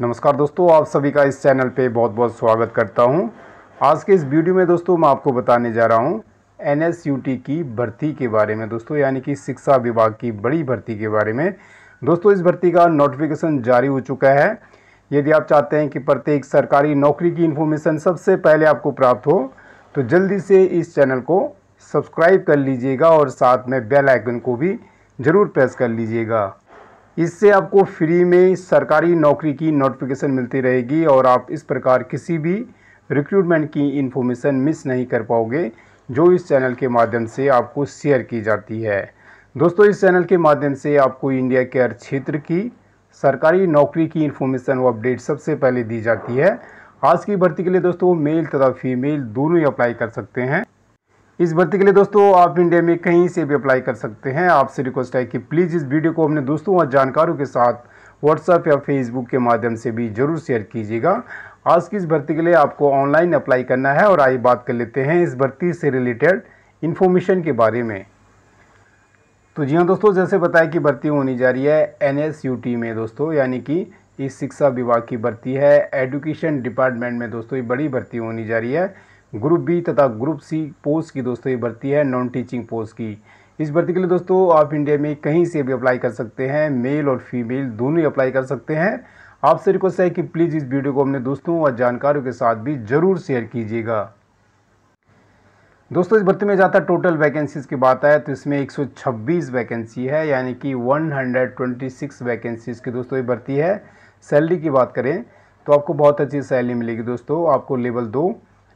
नमस्कार दोस्तों आप सभी का इस चैनल पे बहुत बहुत स्वागत करता हूँ आज के इस वीडियो में दोस्तों मैं आपको बताने जा रहा हूँ एन की भर्ती के बारे में दोस्तों यानी कि शिक्षा विभाग की बड़ी भर्ती के बारे में दोस्तों इस भर्ती का नोटिफिकेशन जारी हो चुका है यदि आप चाहते हैं कि प्रत्येक सरकारी नौकरी की इन्फॉर्मेशन सबसे पहले आपको प्राप्त हो तो जल्दी से इस चैनल को सब्सक्राइब कर लीजिएगा और साथ में बेल आइकन को भी ज़रूर प्रेस कर लीजिएगा इससे आपको फ्री में सरकारी नौकरी की नोटिफिकेशन मिलती रहेगी और आप इस प्रकार किसी भी रिक्रूटमेंट की इन्फॉर्मेशन मिस नहीं कर पाओगे जो इस चैनल के माध्यम से आपको शेयर की जाती है दोस्तों इस चैनल के माध्यम से आपको इंडिया के हर क्षेत्र की सरकारी नौकरी की इन्फॉर्मेशन व अपडेट सबसे पहले दी जाती है आज की भर्ती के लिए दोस्तों मेल तथा फीमेल दोनों ही अप्लाई कर सकते हैं इस भर्ती के लिए दोस्तों आप इंडिया में कहीं से भी अप्लाई कर सकते हैं आपसे रिक्वेस्ट है कि प्लीज़ इस वीडियो को अपने दोस्तों और जानकारों के साथ व्हाट्सएप या फेसबुक के माध्यम से भी जरूर शेयर कीजिएगा आज की इस भर्ती के लिए आपको ऑनलाइन अप्लाई करना है और आइए बात कर लेते हैं इस भर्ती से रिलेटेड इन्फॉर्मेशन के बारे में तो जी हाँ दोस्तों जैसे बताया कि भर्ती होनी जा रही है एन में दोस्तों यानी कि इस शिक्षा विभाग की भर्ती है एडुकेशन डिपार्टमेंट में दोस्तों ये बड़ी भर्ती होनी जा रही है ग्रुप बी तथा ग्रुप सी पोस्ट की दोस्तों ये भर्ती है नॉन टीचिंग पोस्ट की इस भर्ती के लिए दोस्तों आप इंडिया में कहीं से भी अप्लाई कर सकते हैं मेल और फीमेल दोनों ही अप्लाई कर सकते हैं आपसे रिक्वेस्ट है कि प्लीज़ इस वीडियो को अपने दोस्तों और जानकारों के साथ भी ज़रूर शेयर कीजिएगा दोस्तों इस भर्ती में जाता टोटल वैकेंसीज़ की बात आए तो इसमें 126 वैकेंसी है यानी कि 126 वैकेंसीज़ की दोस्तों ये भर्ती है सैलरी की बात करें तो आपको बहुत अच्छी सैलरी मिलेगी दोस्तों आपको लेवल दो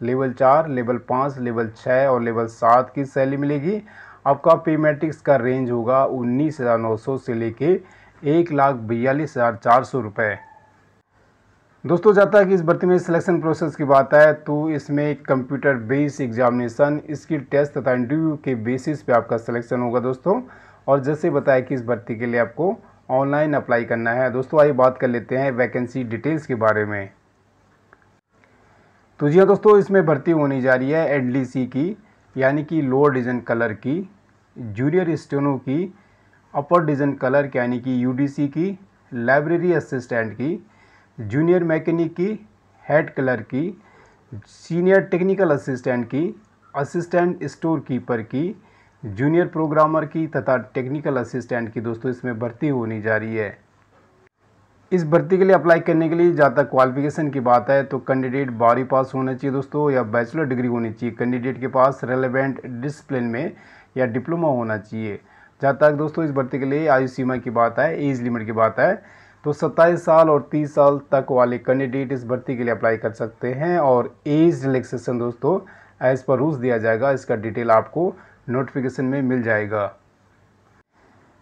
लेवल चार लेवल पाँच लेवल छः और लेवल सात की सैलरी मिलेगी आपका पे मैट्रिक्स का रेंज होगा उन्नीस हज़ार नौ सौ से लेके एक लाख बयालीस हज़ार चार सौ रुपये दोस्तों जाता है कि इस भर्ती में सिलेक्शन प्रोसेस की बात है तो इसमें computer base examination skill test तथा इंटरव्यू के बेसिस पे आपका सिलेक्शन होगा दोस्तों और जैसे बताया कि इस भर्ती के लिए आपको ऑनलाइन अप्लाई करना है दोस्तों आइए बात कर लेते हैं वैकेंसी डिटेल्स के बारे में तो जी हाँ दोस्तों इसमें भर्ती होनी जा रही है एडलीसी की यानी कि लोअर डिजन कलर की जूनियर स्टेनो की अपर डिजन कलर यानी कि यूडीसी की लाइब्रेरी असिस्टेंट की जूनियर मैकेनिक की हेड कलर की सीनियर टेक्निकल असिस्टेंट की असिस्टेंट स्टोर कीपर की जूनियर प्रोग्रामर की तथा टेक्निकल असिस्टेंट की दोस्तों इसमें भर्ती होनी जा रही है इस भर्ती के लिए अप्लाई करने के लिए जहाँ तक क्वालिफिकेशन की बात है तो कैंडिडेट बारहवीं पास होना चाहिए दोस्तों या बैचलर डिग्री होनी चाहिए कैंडिडेट के पास रेलिवेंट डिसिप्लिन में या डिप्लोमा होना चाहिए जहाँ तक दोस्तों इस भर्ती के लिए आयु सीमा की बात है एज लिमिट की बात है तो 27 साल और 30 साल तक वाले कैंडिडेट इस भर्ती के लिए अप्लाई कर सकते हैं और एज रिलैक्सेशन दोस्तों एज़ पर रूल्स दिया जाएगा इसका डिटेल आपको नोटिफिकेशन में मिल जाएगा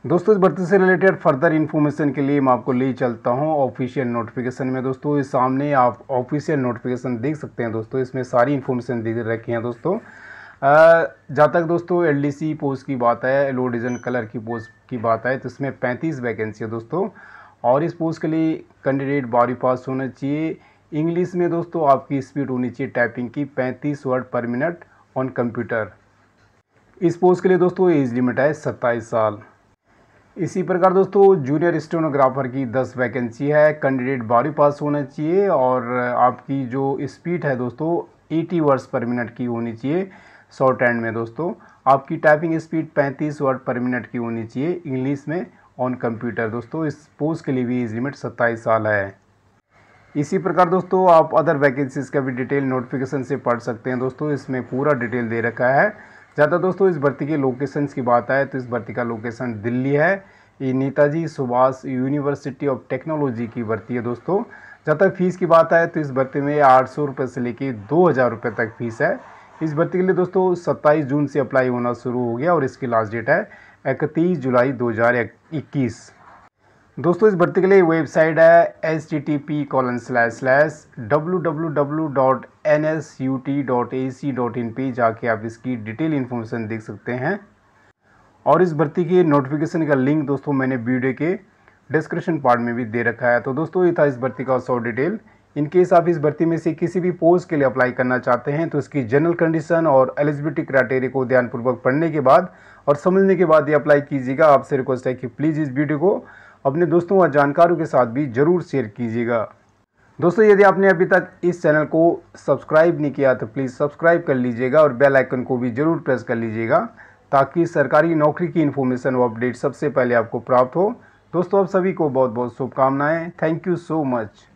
दोस्तों इस भर्ती से रिलेटेड फर्दर इन्फॉर्मेशन के लिए मैं आपको ले चलता हूं ऑफिशियल नोटिफिकेशन में दोस्तों इस सामने आप ऑफिशियल नोटिफिकेशन देख सकते हैं दोस्तों इसमें सारी इन्फॉर्मेशन दे रखी हैं दोस्तों जहाँ तक दोस्तों एलडीसी पोस्ट की बात है लो डिजन कलर की पोस्ट की बात है तो इसमें पैंतीस वैकेंसी है दोस्तों और इस पोस्ट के लिए कैंडिडेट बारहवीं पास होना चाहिए इंग्लिश में दोस्तों आपकी स्पीड होनी चाहिए टाइपिंग की पैंतीस word per minute on computer इस पोस्ट के लिए दोस्तों एज लिमिट है सत्ताईस साल इसी प्रकार दोस्तों जूनियर स्टोनोग्राफर की 10 वैकेंसी है कैंडिडेट बारहवीं पास होना चाहिए और आपकी जो स्पीड है दोस्तों 80 वर्ड्स पर मिनट की होनी चाहिए शॉर्ट एंड में दोस्तों आपकी typing speed 35 word per minute की होनी चाहिए इंग्लिश में ऑन कंप्यूटर दोस्तों इस पोस्ट के लिए भी एज लिमिट सत्ताईस साल है इसी प्रकार दोस्तों आप अदर वैकेंसीज़ का भी डिटेल नोटिफिकेशन से पढ़ सकते हैं दोस्तों इसमें पूरा डिटेल दे रखा है ज़्यादा दोस्तों इस भर्ती के लोकेशंस की बात आए तो इस भर्ती का लोकेशन दिल्ली है ये Netaji Subhash university of technology की भर्ती है दोस्तों जहाँ तक फीस की बात आए तो इस भर्ती में आठ सौ रुपये से लेकर दो हज़ार रुपये तक फीस है इस भर्ती के लिए दोस्तों सत्ताईस जून से अप्लाई होना शुरू हो गया और इसकी लास्ट डेट है इकतीस जुलाई दो हज़ार इक्कीस दोस्तों इस भर्ती के लिए वेबसाइट है H T T P colon slash slash W W W dot N S U T dot A C dot in पे जाके आप इसकी डिटेल इन्फॉर्मेशन देख सकते हैं और इस भर्ती के नोटिफिकेशन का लिंक दोस्तों मैंने वीडियो के डिस्क्रिप्शन पार्ट में भी दे रखा है तो दोस्तों ये था इस भर्ती का सौ डिटेल इन केस आप इस भर्ती में से किसी भी पोस्ट के लिए अप्लाई करना चाहते हैं तो इसकी जनरल कंडीशन और एलिजिबिलिटी क्राइटेरिया को ध्यानपूर्वक पढ़ने के बाद और समझने के बाद ये अप्लाई कीजिएगा आपसे रिक्वेस्ट है कि प्लीज़ इस वीडियो को अपने दोस्तों और जानकारों के साथ भी ज़रूर शेयर कीजिएगा दोस्तों यदि आपने अभी तक इस चैनल को सब्सक्राइब नहीं किया तो प्लीज़ सब्सक्राइब कर लीजिएगा और बेल आइकन को भी ज़रूर प्रेस कर लीजिएगा ताकि सरकारी नौकरी की इन्फॉर्मेशन व अपडेट सबसे पहले आपको प्राप्त हो दोस्तों आप सभी को बहुत बहुत शुभकामनाएँ थैंक यू सो मच